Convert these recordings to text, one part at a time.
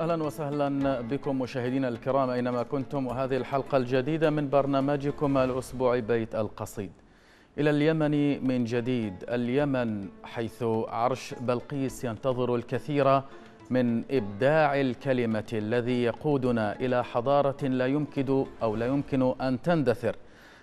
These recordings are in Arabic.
اهلا وسهلا بكم مشاهدينا الكرام اينما كنتم وهذه الحلقه الجديده من برنامجكم الاسبوعي بيت القصيد. الى اليمن من جديد، اليمن حيث عرش بلقيس ينتظر الكثير من ابداع الكلمه الذي يقودنا الى حضاره لا يمكن او لا يمكن ان تندثر.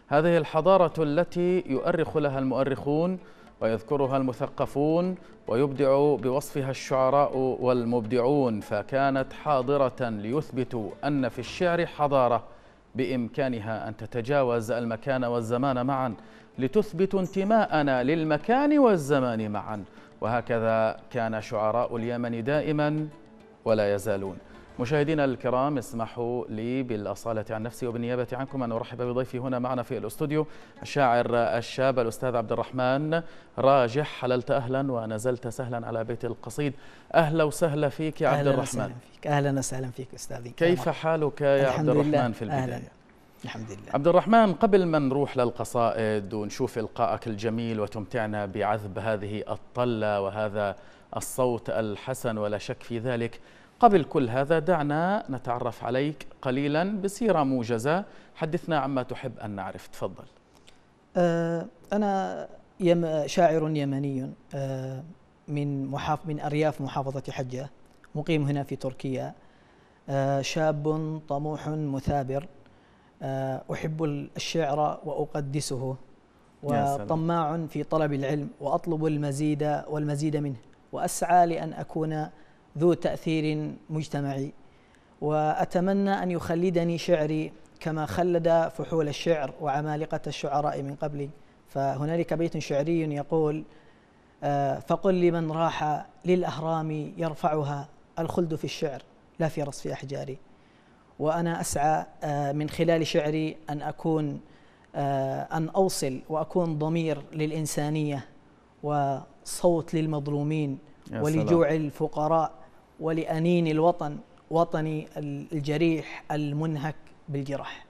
هذه الحضاره التي يؤرخ لها المؤرخون ويذكرها المثقفون ويبدع بوصفها الشعراء والمبدعون فكانت حاضرة ليثبتوا أن في الشعر حضارة بإمكانها أن تتجاوز المكان والزمان معا لتثبت انتماءنا للمكان والزمان معا وهكذا كان شعراء اليمن دائما ولا يزالون مشاهدينا الكرام اسمحوا لي بالأصالة عن نفسي وبالنيابة عنكم أن أرحب بضيفي هنا معنا في الأستوديو الشاعر الشاب الأستاذ عبد الرحمن راجح حللت أهلا ونزلت سهلا على بيت القصيد أهلا وسهلا فيك يا عبد الرحمن أهلا وسهلا فيك أهلا وسهلا فيك أستاذي كيف حالك يا عبد الرحمن في البداية؟ أهلا. الحمد لله عبد الرحمن قبل ما نروح للقصائد ونشوف إلقائك الجميل وتمتعنا بعذب هذه الطلة وهذا الصوت الحسن ولا شك في ذلك قبل كل هذا دعنا نتعرف عليك قليلا بسيرة موجزة حدثنا عما تحب أن نعرف تفضل أه، أنا يم شاعر يمني أه، من محاف من أرياف محافظة حجة مقيم هنا في تركيا أه، شاب طموح مثابر أحب الشعر وأقدسه وطماع في طلب العلم وأطلب المزيد والمزيد منه وأسعى لأن أكون ذو تأثير مجتمعي وأتمنى أن يخلدني شعري كما خلد فحول الشعر وعمالقة الشعراء من قبلي فهنالك بيت شعري يقول آه، فقل لمن راح للأهرام يرفعها الخلد في الشعر لا في رصف أحجاري وأنا أسعى آه، من خلال شعري أن أكون آه، أن أوصل وأكون ضمير للإنسانية وصوت للمظلومين ولجوع الفقراء ولأنين الوطن وطني الجريح المنهك بالجرح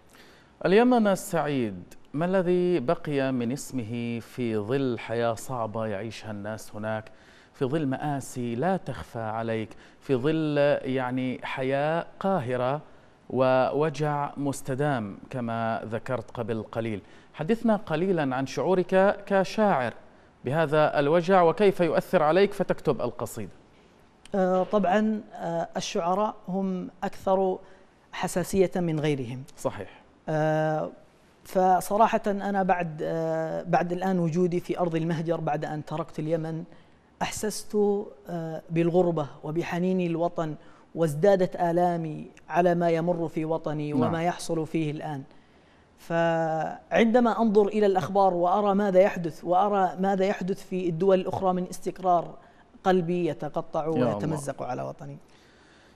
اليمن السعيد ما الذي بقي من اسمه في ظل حياة صعبة يعيشها الناس هناك في ظل مآسي لا تخفى عليك في ظل يعني حياة قاهرة ووجع مستدام كما ذكرت قبل قليل حدثنا قليلا عن شعورك كشاعر بهذا الوجع وكيف يؤثر عليك فتكتب القصيده آه، طبعا آه، الشعراء هم أكثر حساسية من غيرهم صحيح آه، فصراحة أنا بعد بعد الآن وجودي في أرض المهجر بعد أن تركت اليمن أحسست بالغربة وبحنيني الوطن وازدادت آلامي على ما يمر في وطني نعم. وما نعم. يحصل فيه الآن فعندما أنظر إلى الأخبار وأرى ماذا يحدث وأرى ماذا يحدث في الدول الأخرى من استقرار قلبي يتقطع ويتمزق على وطني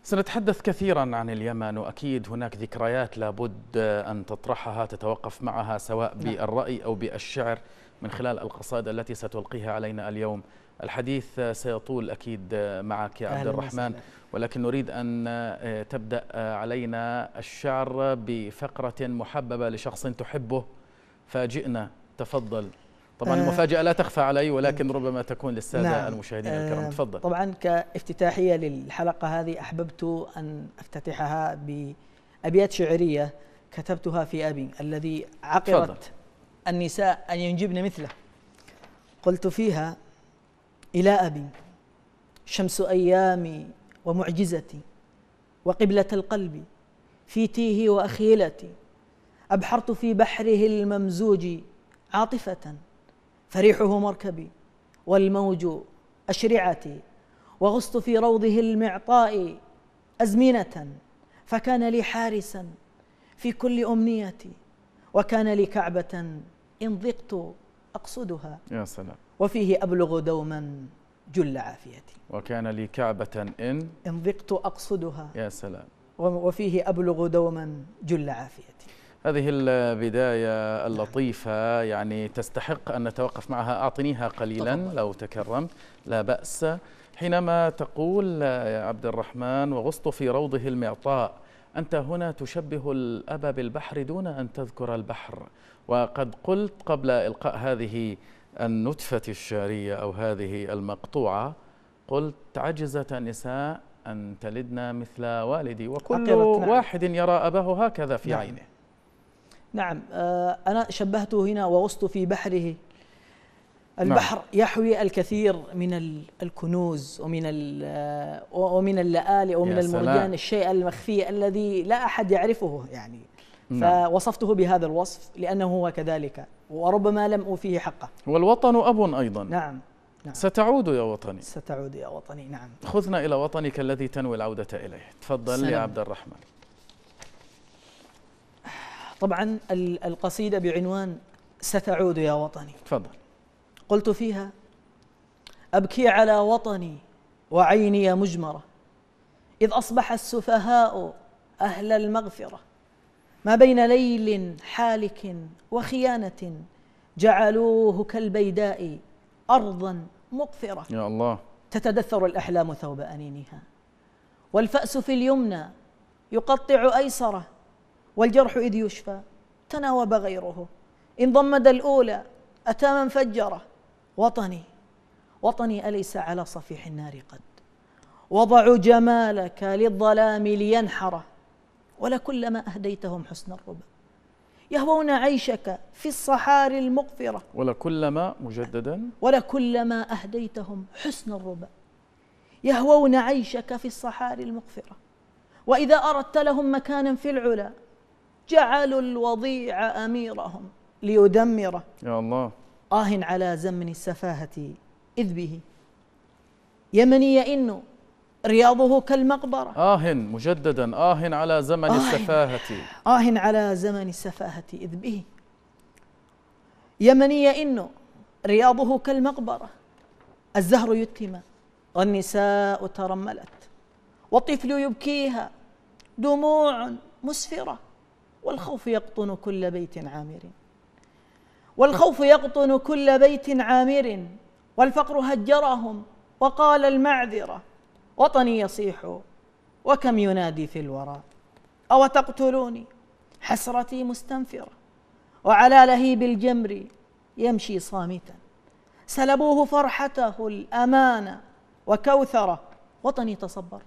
سنتحدث كثيرا عن اليمن واكيد هناك ذكريات لابد ان تطرحها تتوقف معها سواء نعم. بالراي او بالشعر من خلال القصائد التي ستلقيها علينا اليوم الحديث سيطول اكيد معك يا عبد الرحمن ولكن نريد ان آه، تبدا آه، علينا الشعر بفقره محببه لشخص تحبه فاجئنا تفضل طبعا آه. المفاجأة لا تخفى علي ولكن آه. ربما تكون للسادة نعم المشاهدين الكرام آه، تفضل طبعا كافتتاحية للحلقة هذه أحببت أن أفتتحها بأبيات شعرية كتبتها في أبي الذي عقرت تفضل. النساء أن ينجبن مثله قلت فيها إلى أبي شمس أيامي ومعجزتي وقبلة القلب في تيه وأخيلتي أبحرت في بحره الممزوج عاطفة فريحه مركبي والموج أشرعتي وغصت في روضه المعطاء أزمنة فكان لي حارسا في كل أمنيتي وكان لي كعبة إن ضقت أقصدها يا سلام وفيه أبلغ دوما جل عافيتي وكان لي كعبة إن إن ضقت أقصدها يا سلام وفيه أبلغ دوما جل عافيتي هذه البداية اللطيفة يعني تستحق أن نتوقف معها أعطنيها قليلا لو تكرم لا بأس حينما تقول يا عبد الرحمن وغصت في روضه المعطاء أنت هنا تشبه الأب بالبحر دون أن تذكر البحر وقد قلت قبل إلقاء هذه النتفة الشعرية أو هذه المقطوعة قلت عجزة النساء أن تلدن مثل والدي وكل نعم. واحد يرى أباه هكذا في نعم. عينه نعم آه، أنا شبهته هنا وغصت في بحره نعم. البحر نعم. يحوي الكثير من الكنوز ومن آه، ومن اللآلئ ومن المرجان الشيء المخفي الذي لا أحد يعرفه يعني نعم. فوصفته بهذا الوصف لأنه هو كذلك وربما لم أوفيه حقه والوطن أب أيضا نعم نعم. ستعود يا وطني ستعود يا وطني نعم خذنا إلى وطنك الذي تنوي العودة إليه تفضل سلام. يا عبد الرحمن طبعا القصيدة بعنوان ستعود يا وطني تفضل قلت فيها أبكي على وطني وعيني مجمرة إذ أصبح السفهاء أهل المغفرة ما بين ليل حالك وخيانة جعلوه كالبيداء أرضا مقفرة يا الله تتدثر الأحلام ثوب أنينها والفأس في اليمنى يقطع أيسره والجرح إذ يشفى تناوب غيره إن ضمد الأولى أتى من فجره وطني وطني أليس على صفيح النار قد وضعوا جمالك للظلام لينحره ولكلما أهديتهم حسن الربا يهوون عيشك في الصحاري المقفرة ولكلما مجددا ولكلما أهديتهم حسن الربا يهوون عيشك في الصحاري المقفرة وإذا أردت لهم مكانا في العلا جعلوا الوضيع أميرهم ليدمره يا الله آه على زمن السفاهة إذ به يمني يئن رياضه كالمقبرة آه مجددا آه على زمن آهن السفاهة آه على زمن السفاهة إذ به يمني يئن رياضه كالمقبرة الزهر يتم والنساء ترملت والطفل يبكيها دموع مسفره والخوف يقطن كل بيت عامر والخوف يقطن كل بيت عامر والفقر هجرهم وقال المعذرة وطني يصيح وكم ينادي في الورى أو تقتلوني حسرتي مستنفرة وعلى لهيب الجمر يمشي صامتا سلبوه فرحته الأمانة وكوثرة وطني تصبر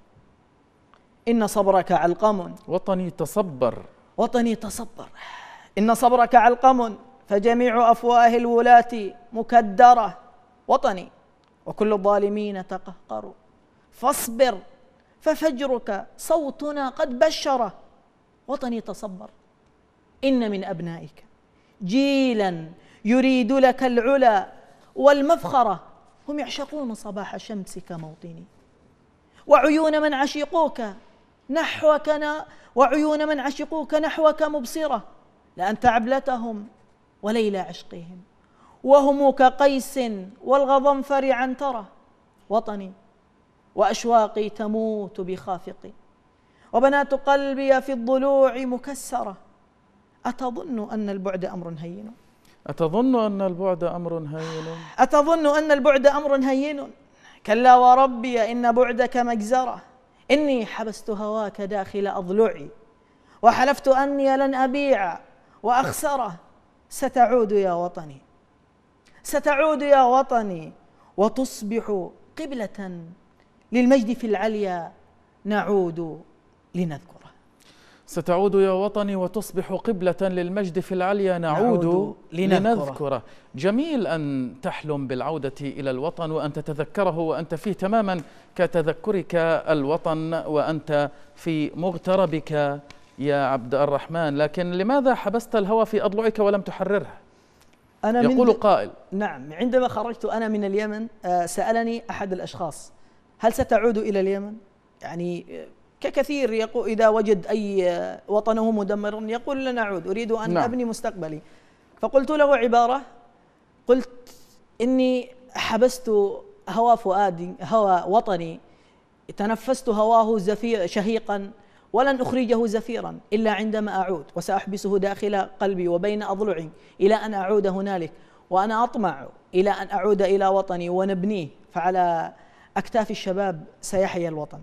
إن صبرك علقم وطني تصبر وطني تصبر إن صبرك علقم فجميع أفواه الولاة مكدرة وطني وكل الظالمين تقهقر فاصبر ففجرك صوتنا قد بشره وطني تصبر إن من أبنائك جيلا يريد لك العلا والمفخرة هم يعشقون صباح شمسك موطني وعيون من عشقوك نحوك وعيون من عشقوك نحوك مبصرة لأنت عبلتهم وليلى عشقهم وهم كقيس والغضنفر عنترة وطني وأشواقي تموت بخافقي وبنات قلبي في الضلوع مكسرة أتظن أن البعد أمر هين أتظن أن البعد أمر هين أتظن أن البعد أمر هين كلا وربي إن بعدك مجزرة إني حبست هواك داخل أضلعي وحلفت أني لن أبيع وأخسره ستعود يا وطني ستعود يا وطني وتصبح قبلة للمجد في العليا نعود لنذكر ستعود يا وطني وتصبح قبلة للمجد في العليا نعود, نعود لنذكره جميل أن تحلم بالعودة إلى الوطن وأن تتذكره وأنت فيه تماما كتذكرك الوطن وأنت في مغتربك يا عبد الرحمن لكن لماذا حبست الهوى في أضلعك ولم تحررها أنا يقول من قائل نعم عندما خرجت أنا من اليمن آه، سألني أحد الأشخاص هل ستعود إلى اليمن؟ يعني آه، ككثير يقول إذا وجد أي آه، وطنه مدمرا يقول لن أعود أريد أن نعم. أبني مستقبلي فقلت له عبارة قلت إني حبست هوى فؤادي هوى وطني تنفست هواه زفير شهيقا ولن أخرجه زفيرا إلا عندما أعود وسأحبسه داخل قلبي وبين أضلعي إلى أن أعود هنالك وأنا أطمع إلى أن أعود إلى وطني ونبنيه فعلى أكتاف الشباب سيحيا الوطن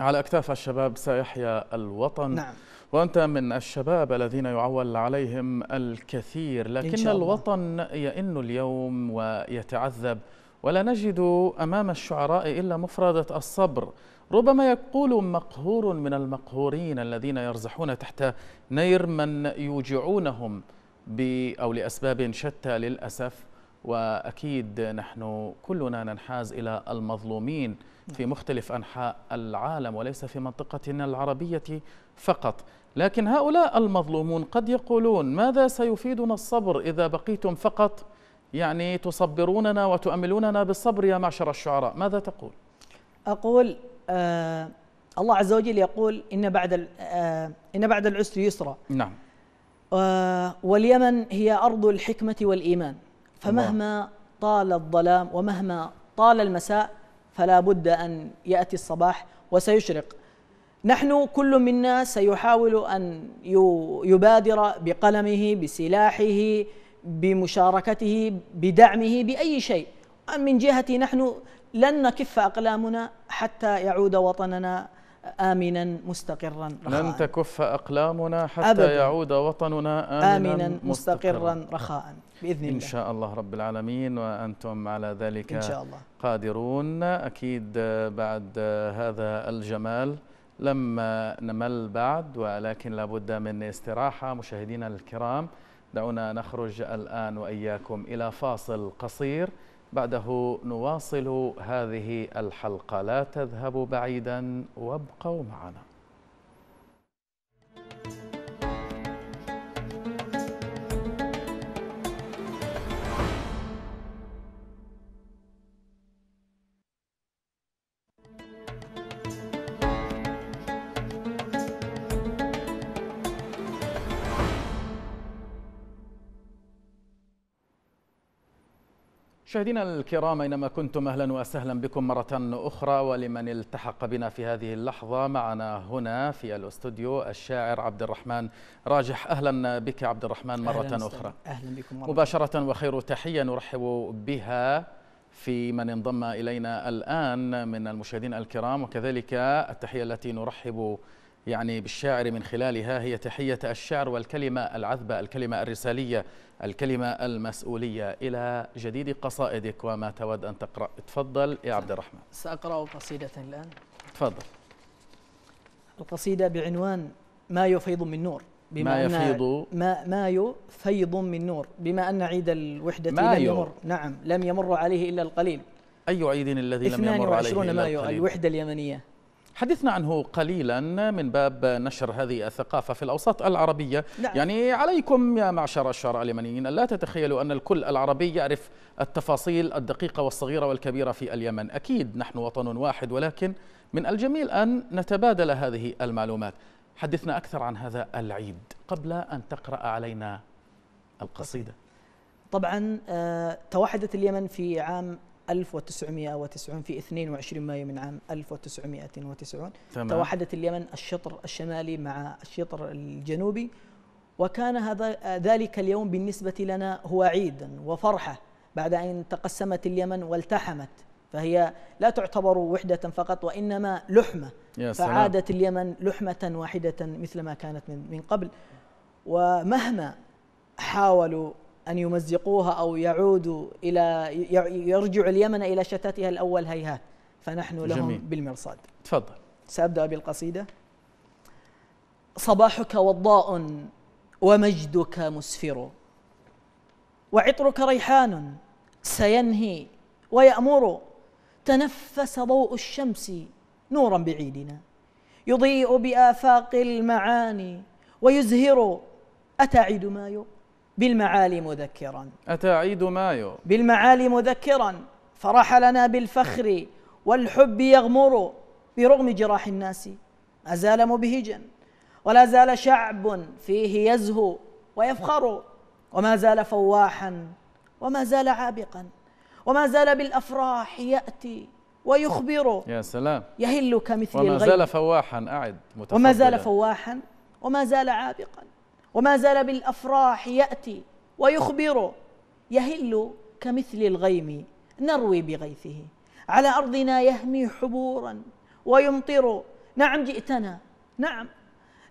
على أكتاف الشباب سيحيا الوطن نعم. وأنت من الشباب الذين يعول عليهم الكثير لكن الوطن يئن اليوم ويتعذب ولا نجد أمام الشعراء إلا مفردة الصبر ربما يقول مقهور من المقهورين الذين يرزحون تحت نير من يوجعونهم أو لأسباب شتى للأسف وأكيد نحن كلنا ننحاز إلى المظلومين في مختلف أنحاء العالم وليس في منطقتنا العربية فقط لكن هؤلاء المظلومون قد يقولون ماذا سيفيدنا الصبر إذا بقيتم فقط يعني تصبروننا وتؤملوننا بالصبر يا معشر الشعراء ماذا تقول؟ أقول آه الله عز وجل يقول إن بعد آه إن بعد العسر يسرا نعم آه واليمن هي أرض الحكمة والإيمان فمهما طال الظلام ومهما طال المساء فلا بد أن يأتي الصباح وسيشرق نحن كل منا سيحاول أن يبادر بقلمه بسلاحه بمشاركته بدعمه بأي شيء من جهتي نحن لن نكف أقلامنا حتى يعود وطننا آمنا مستقرا رخاء لن تكف أقلامنا حتى أبداً. يعود وطننا آمنا, آمنا مستقرا, رخاء بإذن الله إن شاء الله رب العالمين وأنتم على ذلك إن شاء الله قادرون أكيد بعد هذا الجمال لم نمل بعد ولكن لابد من استراحة مشاهدينا الكرام دعونا نخرج الآن وإياكم إلى فاصل قصير بعده نواصل هذه الحلقة لا تذهبوا بعيدا وابقوا معنا مشاهدينا الكرام اينما كنتم اهلا وسهلا بكم مره اخرى ولمن التحق بنا في هذه اللحظه معنا هنا في الاستوديو الشاعر عبد الرحمن راجح اهلا بك عبد الرحمن مره أهلاً اخرى اهلا بكم مرة مباشره وخير تحيه نرحب بها في من انضم الينا الان من المشاهدين الكرام وكذلك التحيه التي نرحب بها يعني بالشاعر من خلالها هي تحية الشعر والكلمة العذبة الكلمة الرسالية الكلمة المسؤولية إلى جديد قصائدك وما تود أن تقرأ تفضل يا عبد الرحمن سأقرأ قصيدة الآن تفضل القصيدة بعنوان ما يفيض من نور بما ما يفيض ما مايو فيض من نور بما أن عيد الوحدة لم يمر نعم لم يمر عليه إلا القليل أي عيد الذي لم يمر عليه إلا القليل 22 مايو الوحدة اليمنية حدثنا عنه قليلا من باب نشر هذه الثقافة في الأوساط العربية نعم. يعني عليكم يا معشر الشعراء اليمنيين لا تتخيلوا أن الكل العربي يعرف التفاصيل الدقيقة والصغيرة والكبيرة في اليمن أكيد نحن وطن واحد ولكن من الجميل أن نتبادل هذه المعلومات حدثنا أكثر عن هذا العيد قبل أن تقرأ علينا القصيدة طبعا آه، توحدت اليمن في عام 1990 في 22 مايو من عام 1990 تمام. توحدت اليمن الشطر الشمالي مع الشطر الجنوبي وكان هذا ذلك اليوم بالنسبة لنا هو عيدا وفرحة بعد أن تقسمت اليمن والتحمت فهي لا تعتبر وحدة فقط وإنما لحمة فعادت اليمن لحمة واحدة مثل ما كانت من قبل ومهما حاولوا أن يمزقوها أو يعودوا إلى يرجع اليمن إلى شتاتها الأول هيهات فنحن لهم جميل. بالمرصاد تفضل سأبدأ بالقصيدة صباحك وضاء ومجدك مسفر وعطرك ريحان سينهي ويأمر تنفس ضوء الشمس نورا بعيدنا يضيء بآفاق المعاني ويزهر أتعد مايو بالمعالي مذكرا أتى عيد مايو بالمعالي مذكرا فرح لنا بالفخر والحب يغمر برغم جراح الناس ما زال مبهجا ولا زال شعب فيه يزهو ويفخر وما زال فواحا وما زال عابقا وما زال بالأفراح يأتي ويخبر يا سلام يهل كمثل وما الغيب وما زال فواحا أعد متفضل وما زال فواحا وما زال عابقا وما زال بالافراح ياتي ويخبر يهل كمثل الغيم نروي بغيثه على ارضنا يهمي حبورا ويمطر نعم جئتنا نعم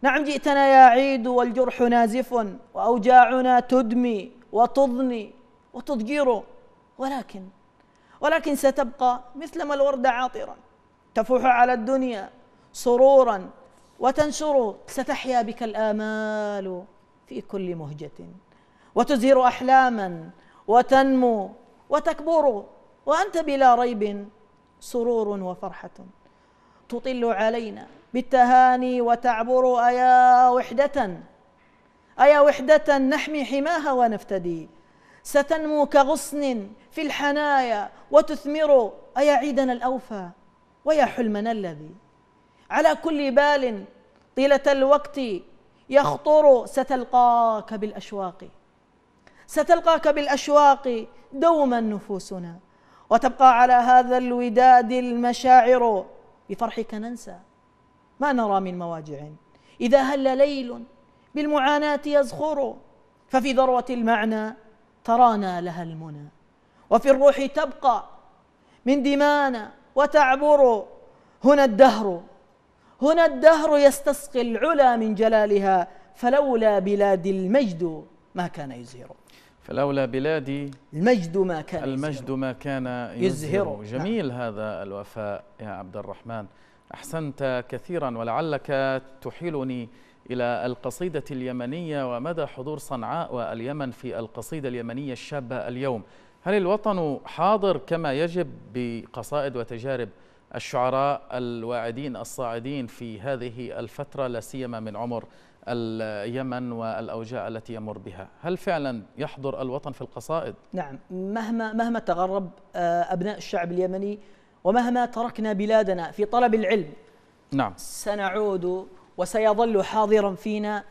نعم جئتنا يا عيد والجرح نازف واوجاعنا تدمي وتضني وتضجر ولكن ولكن ستبقى مثلما الورد عاطرا تفوح على الدنيا سرورا وتنشر ستحيا بك الامال في كل مهجة وتزهر أحلاما وتنمو وتكبر وأنت بلا ريب سرور وفرحة تطل علينا بالتهاني وتعبر أيا وحدة أيا وحدة نحمي حماها ونفتدي ستنمو كغصن في الحنايا وتثمر أيا عيدنا الأوفى ويا حلمنا الذي على كل بال طيلة الوقت يخطر ستلقاك بالأشواق ستلقاك بالأشواق دوما نفوسنا وتبقى على هذا الوداد المشاعر بفرحك ننسى ما نرى من مواجع إذا هل ليل بالمعاناة يزخر ففي ذروة المعنى ترانا لها المنى وفي الروح تبقى من دمانا وتعبر هنا الدهر هنا الدهر يستسقي العلا من جلالها فلولا بلادي المجد ما كان يزهره فلولا بلادي المجد ما كان المجد يزهر ما كان يزهره, جميل نعم. هذا الوفاء يا عبد الرحمن أحسنت كثيرا ولعلك تحيلني إلى القصيدة اليمنية ومدى حضور صنعاء واليمن في القصيدة اليمنية الشابة اليوم هل الوطن حاضر كما يجب بقصائد وتجارب الشعراء الواعدين الصاعدين في هذه الفترة لا سيما من عمر اليمن والأوجاع التي يمر بها هل فعلا يحضر الوطن في القصائد؟ نعم مهما, مهما تغرب آه، أبناء الشعب اليمني ومهما تركنا بلادنا في طلب العلم نعم سنعود وسيظل حاضرا فينا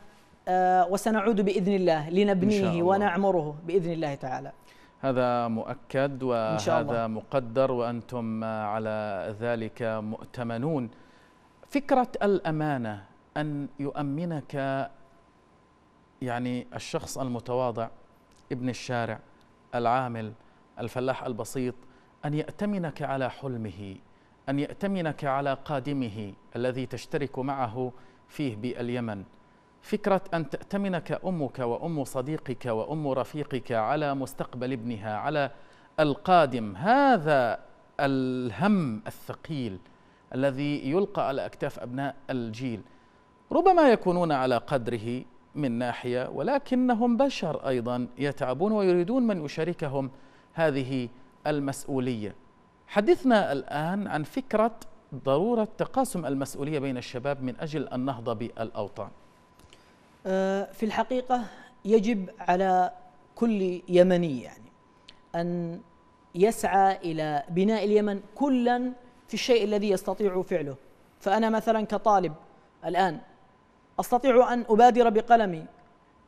آه، وسنعود بإذن الله لنبنيه الله. ونعمره بإذن الله تعالى هذا مؤكد وهذا مقدر وأنتم على ذلك مؤتمنون فكرة الأمانة أن يؤمنك يعني الشخص المتواضع ابن الشارع العامل الفلاح البسيط أن يأتمنك على حلمه أن يأتمنك على قادمه الذي تشترك معه فيه باليمن فكرة أن تأتمنك أمك وأم صديقك وأم رفيقك على مستقبل ابنها على القادم هذا الهم الثقيل الذي يلقى على أكتاف أبناء الجيل ربما يكونون على قدره من ناحية ولكنهم بشر أيضا يتعبون ويريدون من يشاركهم هذه المسؤولية حدثنا الآن عن فكرة ضرورة تقاسم المسؤولية بين الشباب من أجل النهضة بالأوطان في الحقيقة يجب على كل يمني يعني أن يسعى إلى بناء اليمن كلا في الشيء الذي يستطيع فعله فأنا مثلا كطالب الآن أستطيع أن أبادر بقلمي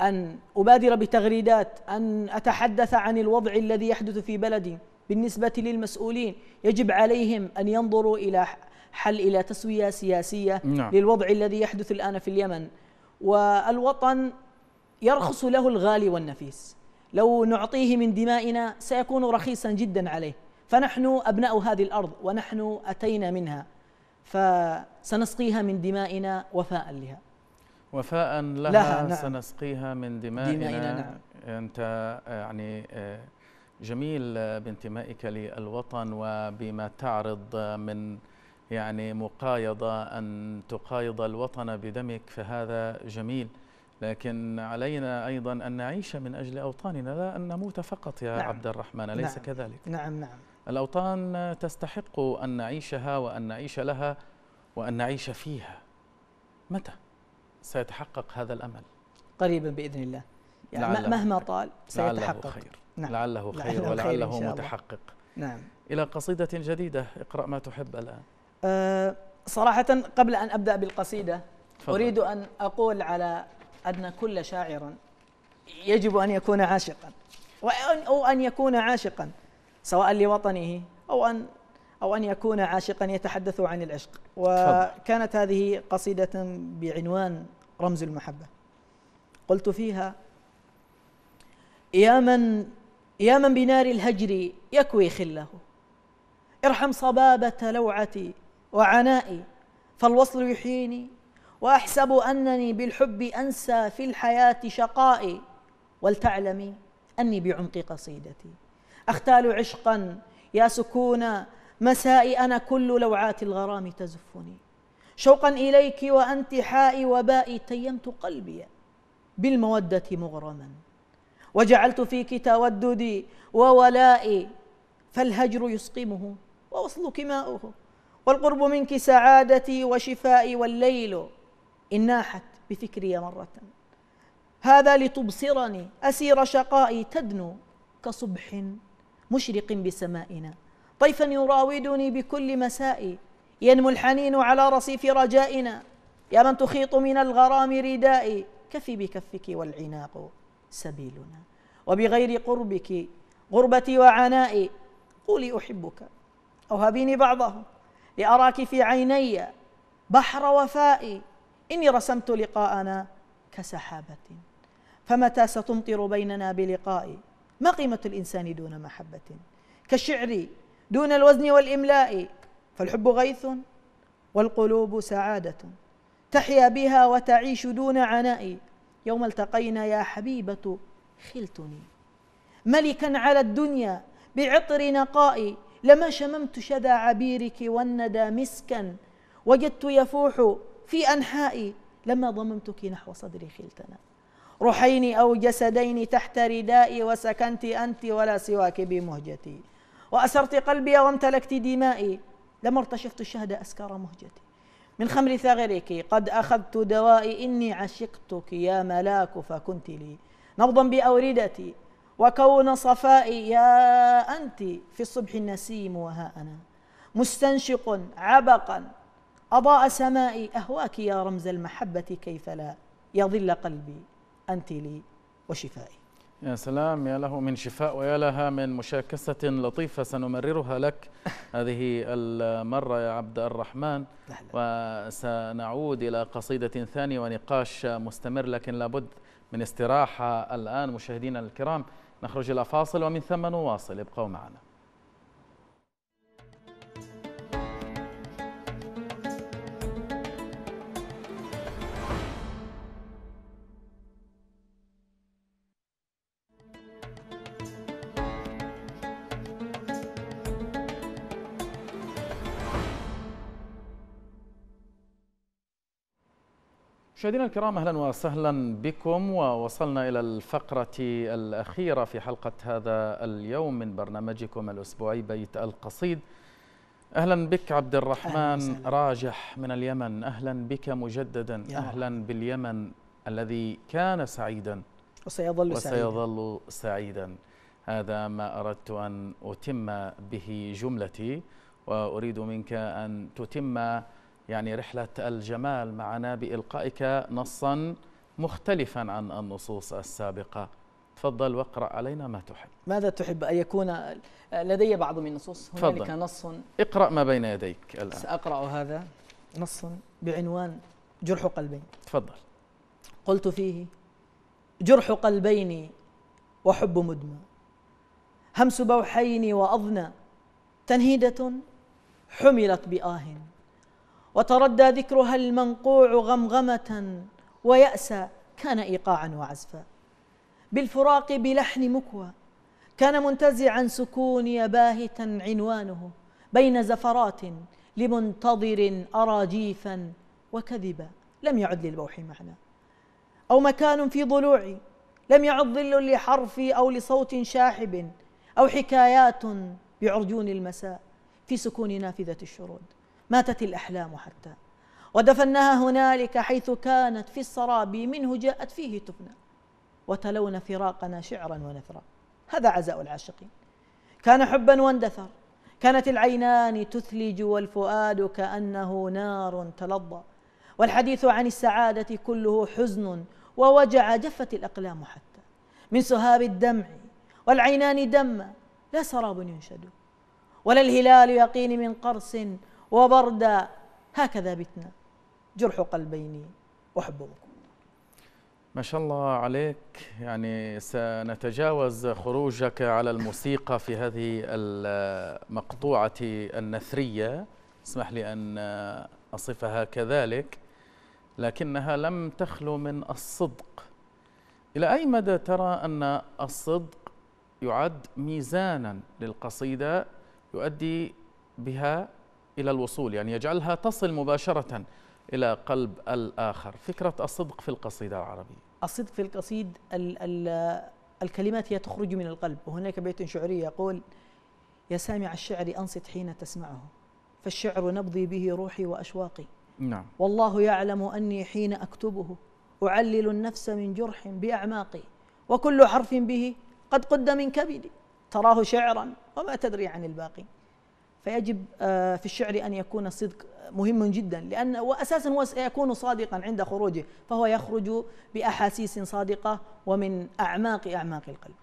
أن أبادر بتغريدات أن أتحدث عن الوضع الذي يحدث في بلدي بالنسبة للمسؤولين يجب عليهم أن ينظروا إلى حل إلى تسوية سياسية نعم. للوضع الذي يحدث الآن في اليمن والوطن يرخص آه. له الغالي والنفيس لو نعطيه من دمائنا سيكون رخيصا جدا عليه فنحن أبناء هذه الأرض ونحن أتينا منها فسنسقيها من دمائنا وفاء لها وفاء لها, لها نعم سنسقيها من دمائنا, دمائنا نعم أنت آه، يعني آه، جميل بانتمائك للوطن وبما تعرض من يعني مقايضة أن تقايض الوطن بدمك فهذا جميل لكن علينا أيضا أن نعيش من أجل أوطاننا لا أن نموت فقط يا نعم عبد الرحمن أليس نعم كذلك؟ نعم نعم الأوطان تستحق أن نعيشها وأن نعيش لها وأن نعيش فيها متى سيتحقق هذا الأمل؟ قريبا بإذن الله يعني مهما طال سيتحقق لعله خير نعم لعله خير ولعله متحقق نعم إلى قصيدة جديدة اقرأ ما تحب الآن آه، صراحة قبل أن أبدأ بالقصيدة فضل. أريد أن أقول على أن كل شاعر يجب أن يكون عاشقا أو أن يكون عاشقا سواء لوطنه أو أن أو أن يكون عاشقا يتحدث عن العشق وكانت هذه قصيدة بعنوان رمز المحبة قلت فيها يا من يا من بنار الهجر يكوي خله ارحم صبابة لوعتي وعنائي فالوصل يحييني واحسب انني بالحب انسى في الحياه شقائي ولتعلمي اني بعمق قصيدتي اختال عشقا يا سكون مسائي انا كل لوعات الغرام تزفني شوقا اليك وانت حائي وبائي تيمت قلبي بالموده مغرما وجعلت فيك توددي وولائي فالهجر يسقمه ووصلك ماؤه والقرب منك سعادتي وشفائي والليل إن ناحت بفكري مرة هذا لتبصرني أسير شقائي تدنو كصبح مشرق بسمائنا طيفا يراودني بكل مساء ينمو الحنين على رصيف رجائنا يا من تخيط من الغرام ردائي كفي بكفك والعناق سبيلنا وبغير قربك غربتي وعنائي قولي أحبك أو هبيني بعضهم لأراك في عيني بحر وفائي إني رسمت لقاءنا كسحابة فمتى ستمطر بيننا بلقائي ما قيمة الإنسان دون محبة كالشعر دون الوزن والإملاء فالحب غيث والقلوب سعادة تحيا بها وتعيش دون عناء يوم التقينا يا حبيبة خلتني ملكا على الدنيا بعطر نقائي لما شممت شذا عبيرك والندى مسكا وجدت يفوح في أنحائي لما ضممتك نحو صدري خلتنا روحين أو جسدين تحت ردائي وسكنت أنت ولا سواك بمهجتي وأسرت قلبي وامتلكت دمائي لما ارتشفت الشهد أسكار مهجتي من خمر ثغرك قد أخذت دوائي إني عشقتك يا ملاك فكنت لي نبضا بأوردتي وكون صفائي يا أنت في الصبح النسيم وها أنا مستنشق عبقا أضاء سمائي أهواك يا رمز المحبة كيف لا يظل قلبي أنت لي وشفائي يا سلام يا له من شفاء ويا لها من مشاكسة لطيفة سنمررها لك هذه المرة يا عبد الرحمن وسنعود إلى قصيدة ثانية ونقاش مستمر لكن لابد من استراحة الآن مشاهدينا الكرام نخرج إلى فاصل ومن ثم نواصل ابقوا معنا مشاهدينا الكرام اهلا وسهلا بكم ووصلنا الى الفقره الاخيره في حلقه هذا اليوم من برنامجكم الاسبوعي بيت القصيد. اهلا بك عبد الرحمن راجح من اليمن، اهلا بك مجددا، اهلا باليمن الذي كان سعيدا وسيظل, وسيظل سعيدا. سعيدا. هذا ما اردت ان اتم به جملتي واريد منك ان تتم يعني رحلة الجمال معنا بإلقائك نصا مختلفا عن النصوص السابقة تفضل واقرأ علينا ما تحب ماذا تحب أن يكون لدي بعض من النصوص هناك نص اقرأ ما بين يديك الآن سأقرأ هذا نص بعنوان جرح قلبين تفضل قلت فيه جرح قلبين وحب مدمى همس بوحين وأضنى تنهيدة حملت بآه وتردى ذكرها المنقوع غمغمة ويأسى كان إيقاعا وعزفا بالفراق بلحن مكوى كان منتزعا سكوني باهتا عنوانه بين زفرات لمنتظر أرى جيفا وكذبا لم يعد للبوح معنى أو مكان في ضلوعي لم يعد ظل لحرفي أو لصوت شاحب أو حكايات بعرجون المساء في سكون نافذة الشرود ماتت الأحلام حتى ودفناها هنالك حيث كانت في السراب منه جاءت فيه تفنى وتلون فراقنا شعرا ونثرا هذا عزاء العاشقين كان حبا واندثر كانت العينان تثلج والفؤاد كأنه نار تلظى والحديث عن السعادة كله حزن ووجع جفت الأقلام حتى من سهاب الدمع والعينان دم لا سراب ينشد ولا الهلال يقين من قرص وبردا هكذا بتنا جرح قلبين وحبكم ما شاء الله عليك يعني سنتجاوز خروجك على الموسيقى في هذه المقطوعة النثرية اسمح لي أن أصفها كذلك لكنها لم تخلو من الصدق إلى أي مدى ترى أن الصدق يعد ميزانا للقصيدة يؤدي بها إلى الوصول يعني يجعلها تصل مباشرة إلى قلب الآخر فكرة الصدق في القصيدة العربية الصدق في القصيد ال ال الكلمات هي تخرج من القلب وهناك بيت شعري يقول يا سامع الشعر أنصت حين تسمعه فالشعر نبضي به روحي وأشواقي نعم والله يعلم أني حين أكتبه أعلل النفس من جرح بأعماقي وكل حرف به قد قد من كبدي تراه شعرا وما تدري عن الباقي فيجب آه، في الشعر أن يكون الصدق مهم جدا لأن وأساسا سيكون صادقا عند خروجه فهو يخرج بأحاسيس صادقة ومن أعماق أعماق القلب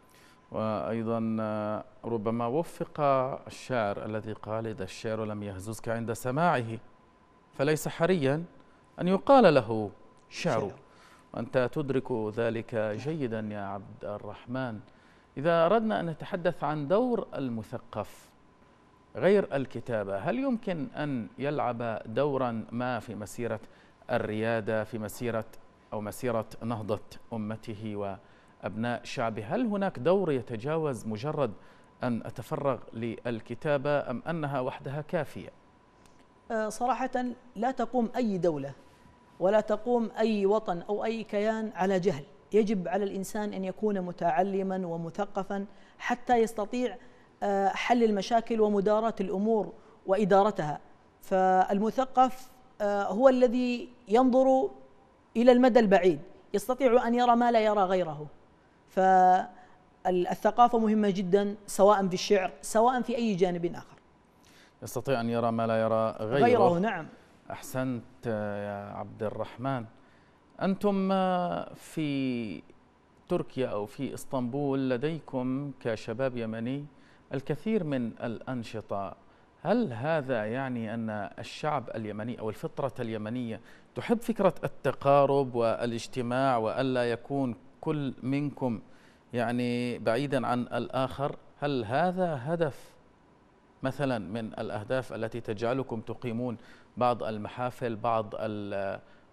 وأيضا آه، ربما وفق الشاعر الذي قال إذا الشعر لم يهززك عند سماعه فليس حريا أن يقال له شعر وأنت تدرك ذلك جيدا يا عبد الرحمن إذا أردنا أن نتحدث عن دور المثقف غير الكتابة هل يمكن أن يلعب دورا ما في مسيرة الريادة في مسيرة أو مسيرة نهضة أمته وأبناء شعبه هل هناك دور يتجاوز مجرد أن أتفرغ للكتابة أم أنها وحدها كافية؟ أه، صراحة لا تقوم أي دولة ولا تقوم أي وطن أو أي كيان على جهل يجب على الإنسان أن يكون متعلما ومثقفا حتى يستطيع آه، حل المشاكل ومداراه الامور وادارتها فالمثقف آه، هو الذي ينظر الى المدى البعيد يستطيع ان يرى ما لا يرى غيره فالثقافه مهمه جدا سواء في الشعر سواء في اي جانب اخر يستطيع ان يرى ما لا يرى غيره غيره نعم احسنت يا عبد الرحمن انتم آه، في تركيا او في اسطنبول لديكم كشباب يمني الكثير من الأنشطة هل هذا يعني أن الشعب اليمني أو الفطرة اليمنية تحب فكرة التقارب والاجتماع وألا يكون كل منكم يعني بعيدا عن الآخر هل هذا هدف مثلا من الأهداف التي تجعلكم تقيمون بعض المحافل بعض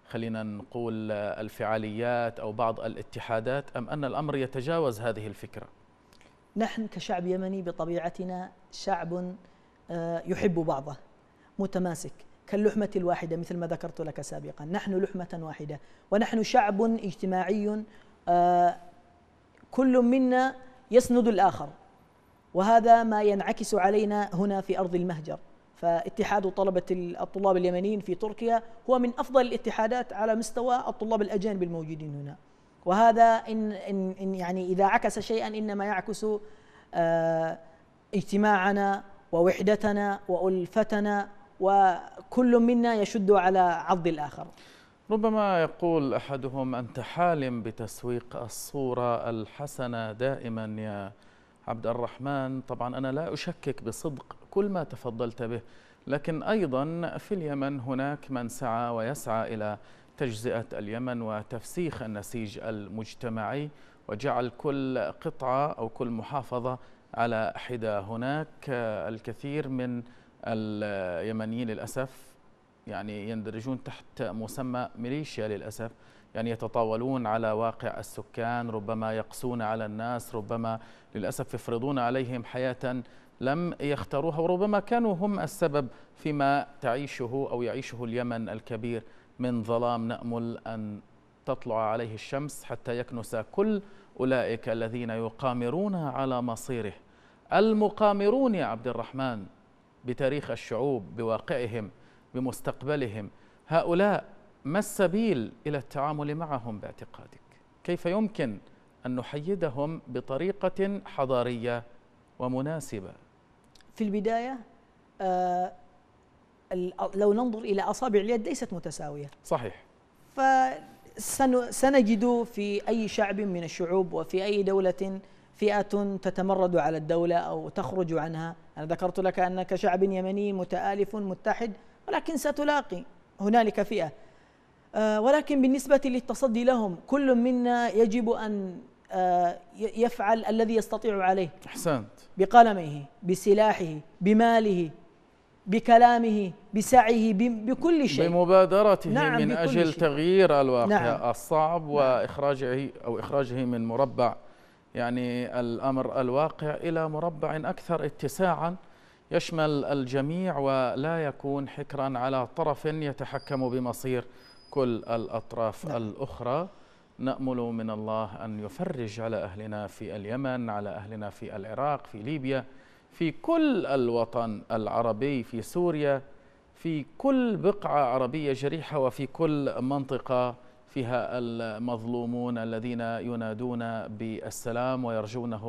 خلينا نقول الفعاليات أو بعض الاتحادات أم أن الأمر يتجاوز هذه الفكرة؟ نحن كشعب يمني بطبيعتنا شعب آه، يحب بعضه متماسك كاللحمة الواحدة مثل ما ذكرت لك سابقا نحن لحمة واحدة ونحن شعب اجتماعي آه، كل منا يسند الآخر وهذا ما ينعكس علينا هنا في أرض المهجر فاتحاد طلبة الطلاب اليمنيين في تركيا هو من أفضل الاتحادات على مستوى الطلاب الأجانب الموجودين هنا وهذا إن, إن, إن يعني إذا عكس شيئا إنما يعكس آه، اجتماعنا ووحدتنا وألفتنا وكل منا يشد على عض الآخر ربما يقول أحدهم أنت حالم بتسويق الصورة الحسنة دائما يا عبد الرحمن طبعا أنا لا أشكك بصدق كل ما تفضلت به لكن أيضا في اليمن هناك من سعى ويسعى إلى تجزئة اليمن وتفسيخ النسيج المجتمعي وجعل كل قطعة أو كل محافظة على حدة هناك الكثير من اليمنيين للأسف يعني يندرجون تحت مسمى ميليشيا للأسف يعني يتطاولون على واقع السكان ربما يقسون على الناس ربما للأسف يفرضون عليهم حياة لم يختاروها وربما كانوا هم السبب فيما تعيشه أو يعيشه اليمن الكبير من ظلام نأمل أن تطلع عليه الشمس حتى يكنس كل أولئك الذين يقامرون على مصيره المقامرون يا عبد الرحمن بتاريخ الشعوب بواقعهم بمستقبلهم هؤلاء ما السبيل إلى التعامل معهم باعتقادك كيف يمكن أن نحيدهم بطريقة حضارية ومناسبة في البداية آه، لو ننظر الى اصابع اليد ليست متساويه صحيح فسنجد في اي شعب من الشعوب وفي اي دوله فئه تتمرد على الدوله او تخرج عنها انا ذكرت لك انك شعب يمني متالف متحد ولكن ستلاقي هنالك فئه آه، ولكن بالنسبه للتصدي لهم كل منا يجب ان آه، يفعل الذي يستطيع عليه احسنت بقلمه بسلاحه بماله بكلامه بسعيه بكل شيء بمبادرته نعم من أجل شيء. تغيير الواقع نعم الصعب نعم وإخراجه أو إخراجه من مربع يعني الأمر الواقع إلى مربع أكثر اتساعا يشمل الجميع ولا يكون حكرا على طرف يتحكم بمصير كل الأطراف نعم. الأخرى نأمل من الله أن يفرج على أهلنا في اليمن على أهلنا في العراق في ليبيا في كل الوطن العربي في سوريا في كل بقعة عربية جريحة وفي كل منطقة فيها المظلومون الذين ينادون بالسلام ويرجونه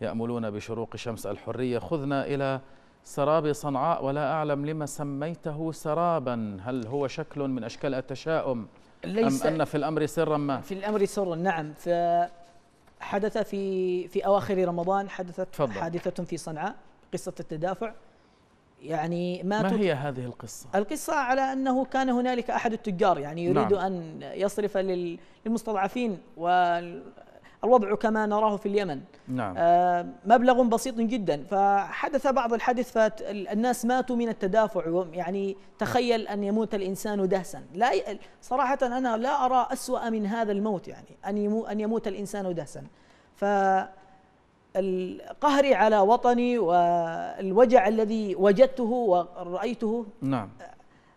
ويأملون بشروق شمس الحرية خذنا إلى سراب صنعاء ولا أعلم لما سميته سرابا هل هو شكل من أشكال التشاؤم ليس أم أن في الأمر سرا ما؟ في الأمر سرا نعم ف حدث في في اواخر رمضان حدثت فضل. حادثه في صنعاء قصه التدافع يعني ما ما هي هذه القصه؟ القصه على انه كان هنالك احد التجار يعني يريد نعم. ان يصرف للمستضعفين الوضع كما نراه في اليمن نعم. آه، مبلغ بسيط جدا فحدث بعض الحدث فالناس ماتوا من التدافع يعني تخيل أن يموت الإنسان دهسا لا صراحة أنا لا أرى أسوأ من هذا الموت يعني أن أن يموت الإنسان دهسا ف قهري على وطني والوجع الذي وجدته ورأيته نعم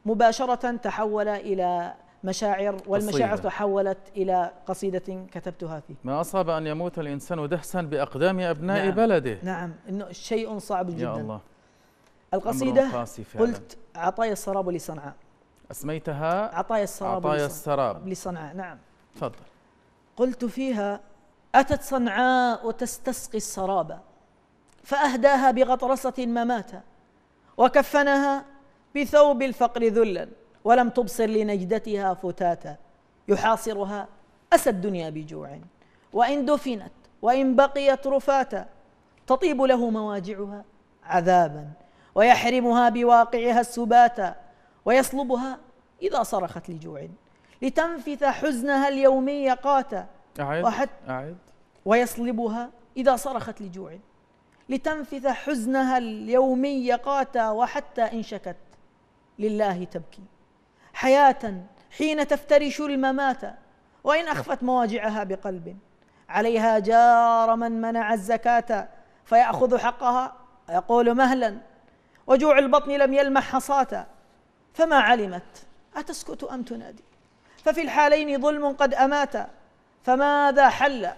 مباشرة تحول إلى مشاعر والمشاعر قصيدة. تحولت إلى قصيدة كتبتها فيه ما أصاب أن يموت الإنسان دهسا بأقدام أبناء نعم بلده نعم إنه شيء صعب جدا يا الله القصيدة قلت عطايا السراب لصنعاء أسميتها عطايا السراب عطايا السراب لصنعاء نعم تفضل قلت فيها أتت صنعاء وتستسقي السراب فأهداها بغطرسة مماتا وكفنها بثوب الفقر ذلا ولم تبصر لنجدتها فتاتا يحاصرها أسى الدنيا بجوع وإن دفنت وإن بقيت رفاتا تطيب له مواجعها عذابا ويحرمها بواقعها السباتا ويصلبها إذا صرخت لجوع لتنفث حزنها اليومي قاتا أعد أعد ويصلبها إذا صرخت لجوع لتنفث حزنها اليومي قاتا وحتى إن شكت لله تبكي حياة حين تفترش الممات وإن أخفت مواجعها بقلب عليها جار من منع الزكاة فيأخذ حقها يقول مهلا وجوع البطن لم يلمح حصاة فما علمت أتسكت أم تنادي ففي الحالين ظلم قد أمات فماذا حل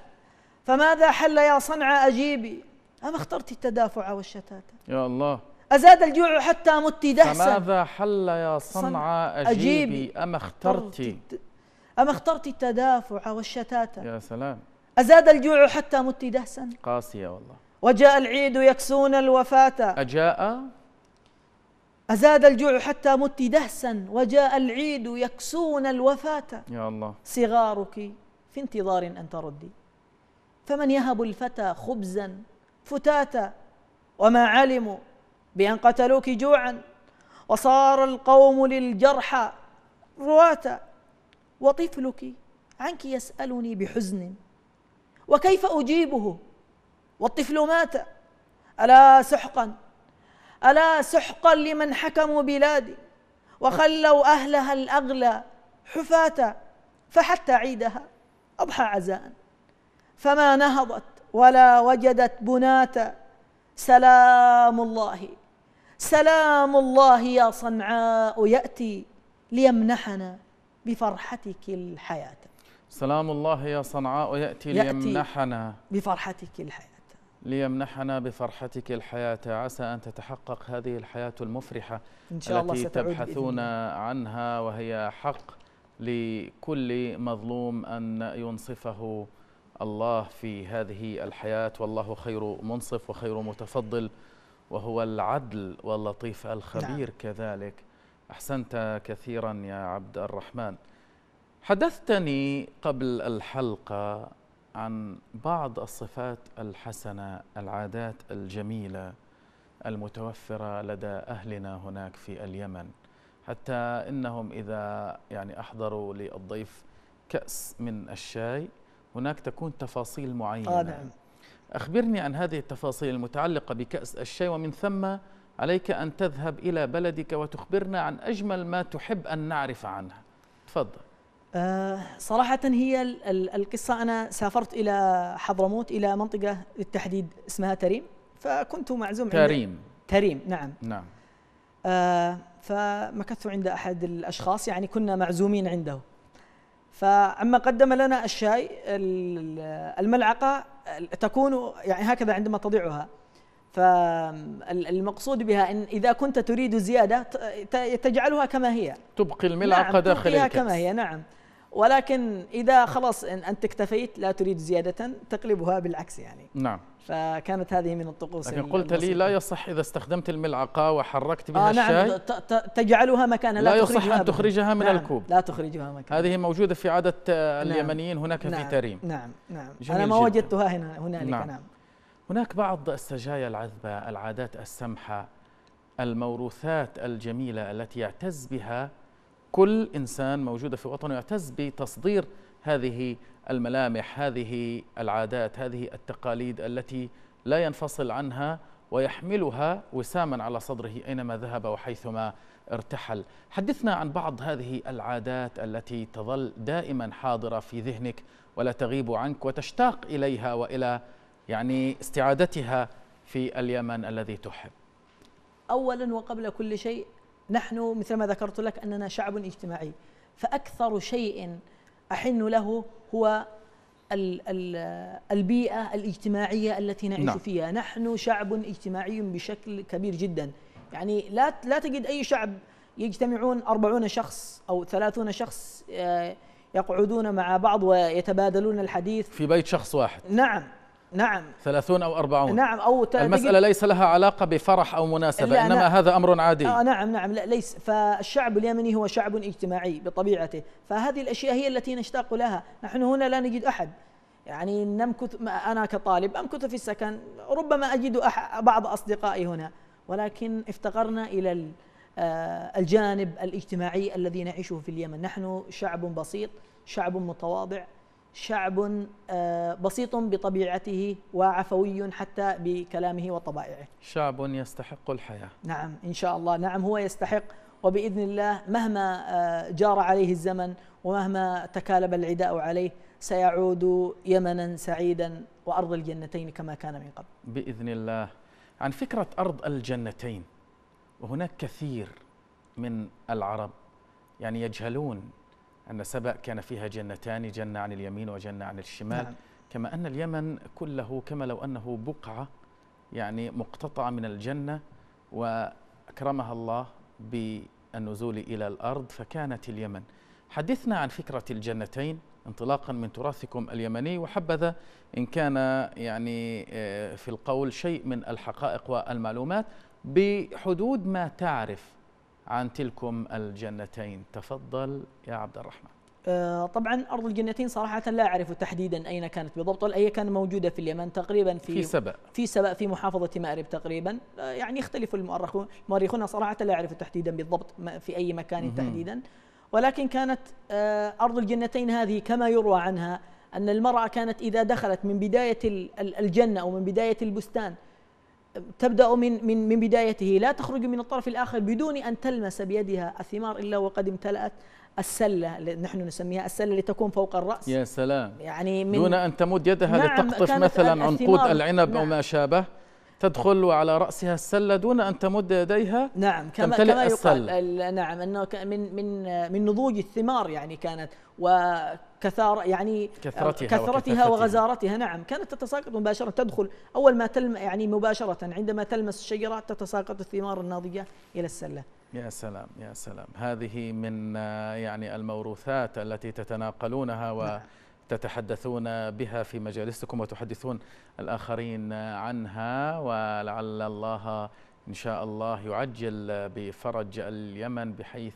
فماذا حل يا صنع أجيبي أما اخترت التدافع والشتات يا الله أزاد الجوع حتى مت دهسا فماذا حل يا صنعاء أجيبي, أجيبي أما اخترت أما اخترت التدافع والشتات يا سلام أزاد الجوع حتى مت دهسا قاسية والله وجاء العيد يكسون الوفاة أجاء أزاد الجوع حتى مت دهسا وجاء العيد يكسون الوفاة يا الله صغارك في انتظار أن تردي فمن يهب الفتى خبزا فتاتا وما علموا بأن قتلوك جوعا وصار القوم للجرحى رواة وطفلك عنك يسألني بحزن وكيف أجيبه والطفل مات ألا سحقا ألا سحقا لمن حكموا بلادي وخلوا أهلها الأغلى حفاة فحتى عيدها أضحى عزاء فما نهضت ولا وجدت بناة سلام الله سلام الله يا صنعاء يأتي ليمنحنا بفرحتك الحياة سلام الله يا صنعاء يأتي, يأتي ليمنحنا بفرحتك الحياة ليمنحنا بفرحتك الحياة عسى أن تتحقق هذه الحياة المفرحة إن شاء التي الله تبحثون عنها وهي حق لكل مظلوم أن ينصفه الله في هذه الحياة والله خير منصف وخير متفضل وهو العدل واللطيف الخبير نعم. كذلك أحسنت كثيرا يا عبد الرحمن حدثتني قبل الحلقة عن بعض الصفات الحسنة العادات الجميلة المتوفرة لدى أهلنا هناك في اليمن حتى إنهم إذا يعني أحضروا للضيف كأس من الشاي هناك تكون تفاصيل معينة آه نعم. أخبرني عن هذه التفاصيل المتعلقة بكأس الشاي ومن ثم عليك أن تذهب إلى بلدك وتخبرنا عن أجمل ما تحب أن نعرف عنها تفضل آه، صراحة هي القصة أنا سافرت إلى حضرموت إلى منطقة بالتحديد اسمها تريم فكنت معزوم تريم تريم نعم نعم آه، فمكثت عند أحد الأشخاص يعني كنا معزومين عنده فعما قدم لنا الشاي الملعقة تكون يعني هكذا عندما تضعها فالمقصود بها ان اذا كنت تريد زياده تجعلها كما هي تبقي الملعقه نعم داخل الكاس كما هي نعم ولكن إذا خلاص أنت اكتفيت لا تريد زيادة تقلبها بالعكس يعني نعم فكانت هذه من الطقوس لكن قلت لي لا يصح إذا استخدمت الملعقة وحركت بها آه نعم الشاي تجعلها مكانها لا, لا يصح أن تخرجها من نعم الكوب لا تخرجها مكانها هذه موجودة في عادة نعم اليمنيين هناك نعم في تريم نعم نعم أنا ما وجدتها هنا هنالك نعم, نعم هناك بعض السجايا العذبة العادات السمحة الموروثات الجميلة التي يعتز بها كل إنسان موجودة في وطنه يعتز بتصدير هذه الملامح هذه العادات هذه التقاليد التي لا ينفصل عنها ويحملها وساما على صدره أينما ذهب وحيثما ارتحل حدثنا عن بعض هذه العادات التي تظل دائما حاضرة في ذهنك ولا تغيب عنك وتشتاق إليها وإلى يعني استعادتها في اليمن الذي تحب أولا وقبل كل شيء نحن مثل ما ذكرت لك أننا شعب اجتماعي فأكثر شيء أحن له هو البيئة الاجتماعية التي نعيش نعم. فيها نحن شعب اجتماعي بشكل كبير جدا يعني لا لا تجد أي شعب يجتمعون أربعون شخص أو ثلاثون شخص آه، يقعدون مع بعض ويتبادلون الحديث في بيت شخص واحد نعم نعم ثلاثون أو أربعون نعم أو المسألة ليس لها علاقة بفرح أو مناسبة إنما نعم هذا أمر عادي آه نعم نعم لا ليس فالشعب اليمني هو شعب اجتماعي بطبيعته فهذه الأشياء هي التي نشتاق لها نحن هنا لا نجد أحد يعني نمكث أنا كطالب أمكث في السكن ربما أجد بعض أصدقائي هنا ولكن افتقرنا إلى آه، الجانب الاجتماعي الذي نعيشه في اليمن نحن شعب بسيط شعب متواضع شعب آه، بسيط بطبيعته وعفوي حتى بكلامه وطبائعه شعب يستحق الحياة نعم إن شاء الله نعم هو يستحق وبإذن الله مهما آه، جار عليه الزمن ومهما تكالب العداء عليه سيعود يمنا سعيدا وأرض الجنتين كما كان من قبل بإذن الله عن فكرة أرض الجنتين وهناك كثير من العرب يعني يجهلون أن سبأ كان فيها جنتان جنة عن اليمين وجنة عن الشمال نعم. كما أن اليمن كله كما لو أنه بقعة يعني مقتطعة من الجنة وأكرمها الله بالنزول إلى الأرض فكانت اليمن حدثنا عن فكرة الجنتين انطلاقا من تراثكم اليمني وحبذا إن كان يعني آه، في القول شيء من الحقائق والمعلومات بحدود ما تعرف عن تلكم الجنتين تفضل يا عبد الرحمن آه، طبعا ارض الجنتين صراحه لا اعرف تحديدا اين كانت بالضبط ولا هي كانت موجوده في اليمن تقريبا في في سبأ في سبأ في محافظه مأرب تقريبا آه، يعني يختلف المؤرخون المؤرخون صراحه لا اعرف تحديدا بالضبط في اي مكان تحديدا ولكن كانت آه، ارض الجنتين هذه كما يروى عنها ان المراه كانت اذا دخلت من بدايه الجنه او من بدايه البستان تبدأ من من من بدايته لا تخرج من الطرف الآخر بدون أن تلمس بيدها الثمار إلا وقد امتلأت السلة نحن نسميها السلة لتكون فوق الرأس يا سلام يعني من دون أن تمد يدها نعم لتقطف مثلا عنقود العنب نعم أو ما شابه تدخل وعلى رأسها السلة دون أن تمد يديها نعم كما, كما يقال نعم أنه من من من نضوج الثمار يعني كانت وكثار يعني كثرتها, كثرتها وغزارتها نعم كانت تتساقط مباشرة تدخل أول ما تلم يعني مباشرة عندما تلمس الشجرة تتساقط الثمار الناضجة إلى السلة يا سلام يا سلام هذه من يعني الموروثات التي تتناقلونها و نعم. تتحدثون بها في مجالسكم وتحدثون الآخرين عنها ولعل الله إن شاء الله يعجل بفرج اليمن بحيث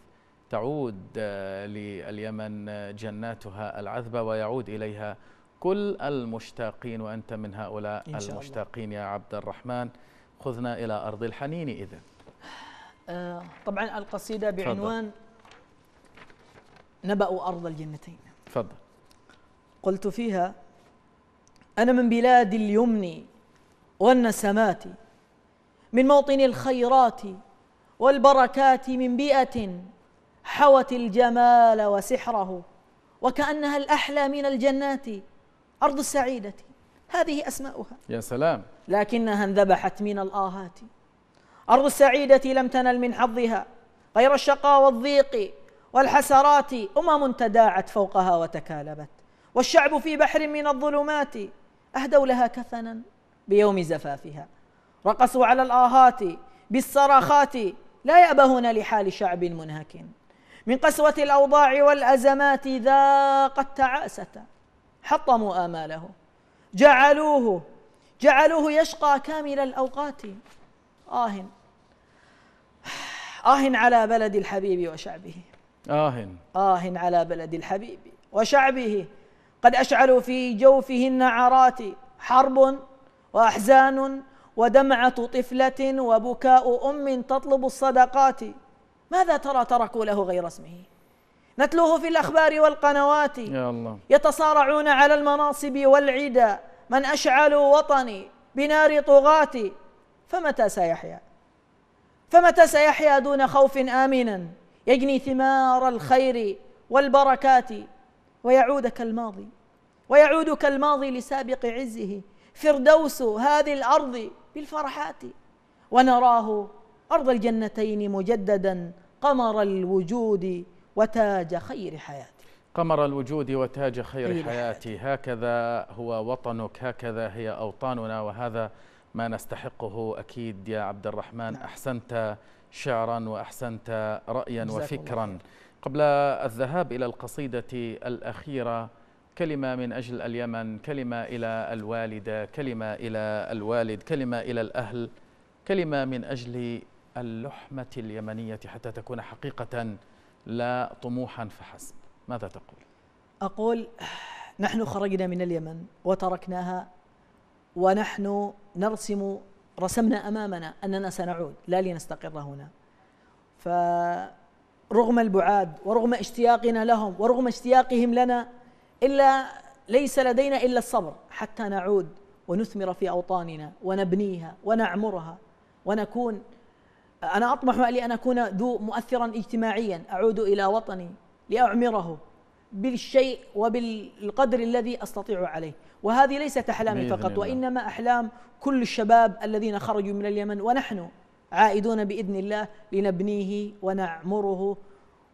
تعود آه، لليمن آه، جناتها العذبة ويعود إليها كل المشتاقين وأنت من هؤلاء إن شاء المشتاقين الله. يا عبد الرحمن خذنا إلى أرض الحنين إذا آه، طبعا القصيدة بعنوان نبأ أرض الجنتين تفضل قلت فيها أنا من بلاد اليمن والنسمات من موطن الخيرات والبركات من بيئة حوت الجمال وسحره وكأنها الأحلى من الجنات أرض السعيدة هذه أسماؤها يا سلام لكنها انذبحت من الآهات أرض السعيدة لم تنل من حظها غير الشقاء والضيق والحسرات أمم تداعت فوقها وتكالبت والشعب في بحر من الظلمات أهدوا لها كفنا بيوم زفافها رقصوا على الآهات بالصراخات لا يأبهون لحال شعب منهك من قسوة الأوضاع والأزمات ذاقت تعاسة حطموا آماله جعلوه جعلوه يشقى كامل الأوقات آه آه على بلد الحبيب وشعبه آه آه على بلد الحبيب وشعبه قد أشعلوا في جوفه النعرات حرب وأحزان ودمعة طفلة وبكاء أم تطلب الصدقات ماذا ترى تركوا له غير اسمه نتلوه في الأخبار والقنوات يا الله يتصارعون على المناصب والعدا من أشعلوا وطني بنار طغاتي فمتى سيحيا فمتى سيحيا دون خوف آمنا يجني ثمار الخير والبركات ويعود كالماضي ويعود كالماضي لسابق عزه فردوس هذه الأرض بالفرحات ونراه أرض الجنتين مجددا قمر الوجود وتاج خير حياتي قمر الوجود وتاج خير حياتي هكذا هو وطنك هكذا هي أوطاننا وهذا ما نستحقه أكيد يا عبد الرحمن نعم. أحسنت شعرا وأحسنت رأيا وفكرا قبل الذهاب إلى القصيدة الأخيرة كلمة من أجل اليمن كلمة إلى الوالدة كلمة إلى الوالد كلمة إلى الأهل كلمة من أجل اللحمة اليمنية حتى تكون حقيقة لا طموحا فحسب ماذا تقول؟ أقول نحن خرجنا من اليمن وتركناها ونحن نرسم رسمنا أمامنا أننا سنعود لا لنستقر هنا فرغم البعاد ورغم اشتياقنا لهم ورغم اشتياقهم لنا إلا ليس لدينا إلا الصبر حتى نعود ونثمر في أوطاننا ونبنيها ونعمرها ونكون أنا أطمح لأن أكون ذو مؤثرا اجتماعيا أعود إلى وطني لأعمره بالشيء وبالقدر الذي أستطيع عليه وهذه ليست أحلامي فقط وإنما أحلام كل الشباب الذين خرجوا من اليمن ونحن عائدون بإذن الله لنبنيه ونعمره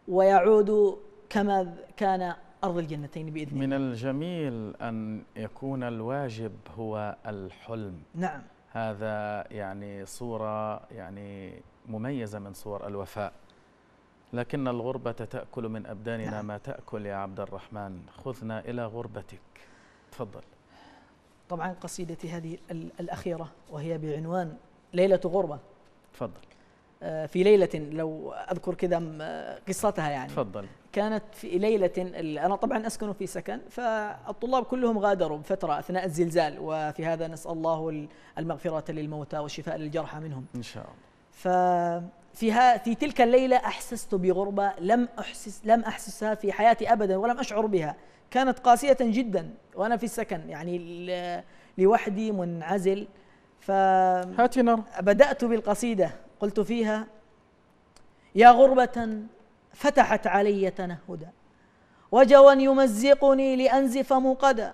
ويعود كما كان أرض الجنتين بإذن الله من الجميل أن يكون الواجب هو الحلم نعم هذا يعني صورة يعني مميزة من صور الوفاء لكن الغربة تأكل من أبداننا نعم. ما تأكل يا عبد الرحمن خذنا إلى غربتك تفضل طبعا قصيدتي هذه الأخيرة وهي بعنوان ليلة غربة تفضل آه، في ليلة لو أذكر كذا قصتها يعني تفضل كانت في ليلة أنا طبعا أسكن في سكن فالطلاب كلهم غادروا بفترة أثناء الزلزال وفي هذا نسأل الله المغفرة للموتى والشفاء للجرحى منهم إن شاء الله ف في تلك الليلة أحسست بغربة لم أحسس لم أحسسها في حياتي أبدا ولم أشعر بها كانت قاسية جدا وأنا في السكن يعني لوحدي منعزل ف هاتي بدأت بالقصيدة قلت فيها يا غربة فتحت علي تنهدا وجوا يمزقني لأنزف موقدا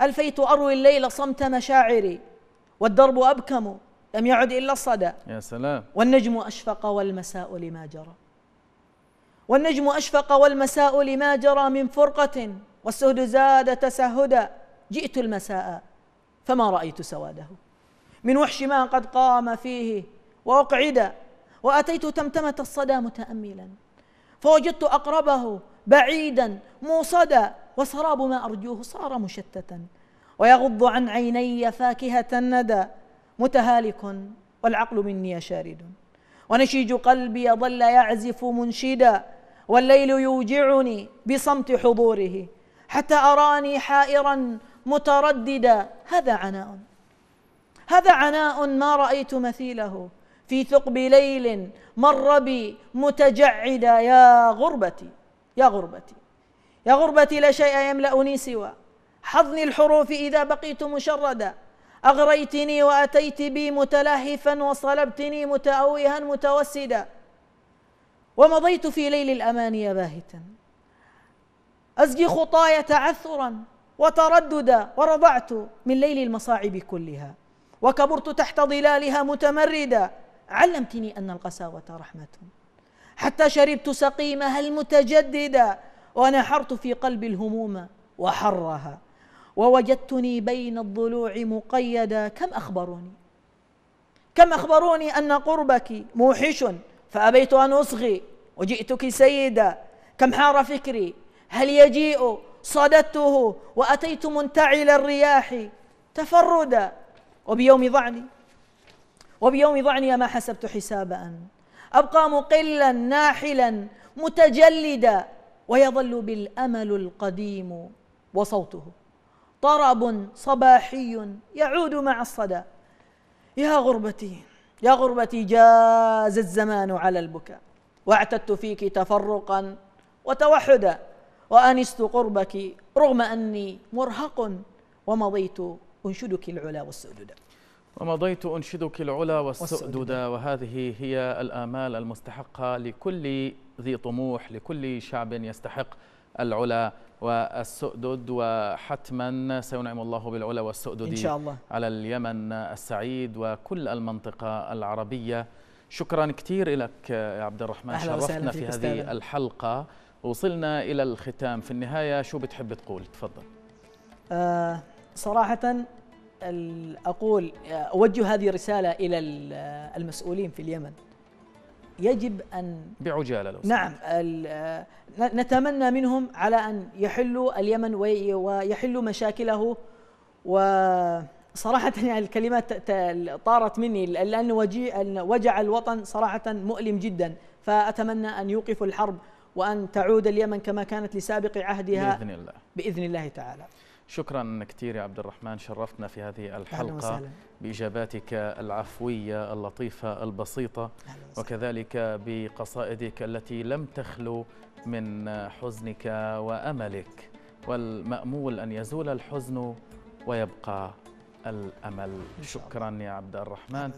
ألفيت أروي الليل صمت مشاعري والدرب أبكم لم يعد إلا الصدى يا سلام والنجم أشفق والمساء لما جرى والنجم أشفق والمساء لما جرى من فرقة والسهد زاد تسهدا جئت المساء فما رأيت سواده من وحش ما قد قام فيه وأقعد وأتيت تمتمة الصدى متأملا فوجدت أقربه بعيدا موصدا وسراب ما أرجوه صار مشتتا ويغض عن عيني فاكهة الندى متهالك والعقل مني شارد ونشيج قلبي ظل يعزف منشدا والليل يوجعني بصمت حضوره حتى أراني حائرا مترددا هذا عناء هذا عناء ما رأيت مثيله في ثقب ليل مر بي متجعدا يا غربتي يا غربتي يا غربتي لا شيء يملأني سوى حظني الحروف إذا بقيت مشردا أغريتني وأتيت بي متلهفا وصلبتني متأوها متوسدا ومضيت في ليل الأماني باهتا أزجي خطاي تعثرا وترددا ورضعت من ليل المصاعب كلها وكبرت تحت ظلالها متمردا علمتني أن القساوة رحمة حتى شربت سقيمها المتجددا ونحرت في قلبي الهموم وحرها ووجدتني بين الضلوع مقيدا كم أخبروني كم أخبروني أن قربك موحش فأبيت أن أصغي وجئتك سيدا كم حار فكري هل يجيء صددته وأتيت منتعل الرياح تفردا وبيوم ضعني وبيوم ضعني ما حسبت حسابا أبقى مقلا ناحلا متجلدا ويظل بالأمل القديم وصوته طرب صباحي يعود مع الصدى يا غربتي يا غربتي جاز الزمان على البكاء واعتدت فيك تفرقا وتوحدا وانست قربك رغم اني مرهق ومضيت انشدك العلا والسؤدد ومضيت أنشدك العلا والسؤدد وهذه هي الآمال المستحقة لكل ذي طموح لكل شعب يستحق العلا والسؤدد وحتما سينعم الله بالعلا والسؤدد إن شاء الله. على اليمن السعيد وكل المنطقة العربية شكرا كثير لك يا عبد الرحمن شرفتنا في هذه الحلقة وصلنا إلى الختام في النهاية شو بتحب تقول تفضل أه صراحة أقول آه، أوجه هذه الرسالة إلى المسؤولين في اليمن يجب أن بعجالة لو نعم نتمنى منهم على أن يحلوا اليمن ويحلوا مشاكله وصراحة يعني الكلمات طارت مني لأن وجع الوطن صراحة مؤلم جدا فأتمنى أن يوقفوا الحرب وأن تعود اليمن كما كانت لسابق عهدها بإذن الله, بإذن الله تعالى شكرا كثير يا عبد الرحمن شرفتنا في هذه الحلقة بإجاباتك العفوية اللطيفة البسيطة وكذلك بقصائدك التي لم تخلو من حزنك وأملك والمأمول أن يزول الحزن ويبقى الأمل شكرا يا عبد الرحمن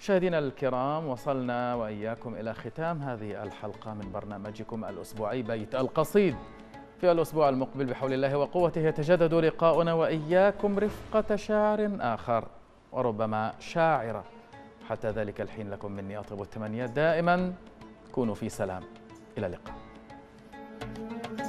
مشاهدينا الكرام وصلنا وإياكم إلى ختام هذه الحلقة من برنامجكم الأسبوعي بيت القصيد في الأسبوع المقبل بحول الله وقوته يتجدد لقاؤنا وإياكم رفقة شاعر آخر وربما شاعرة حتى ذلك الحين لكم مني أطيب التمنيات دائما كونوا في سلام إلى اللقاء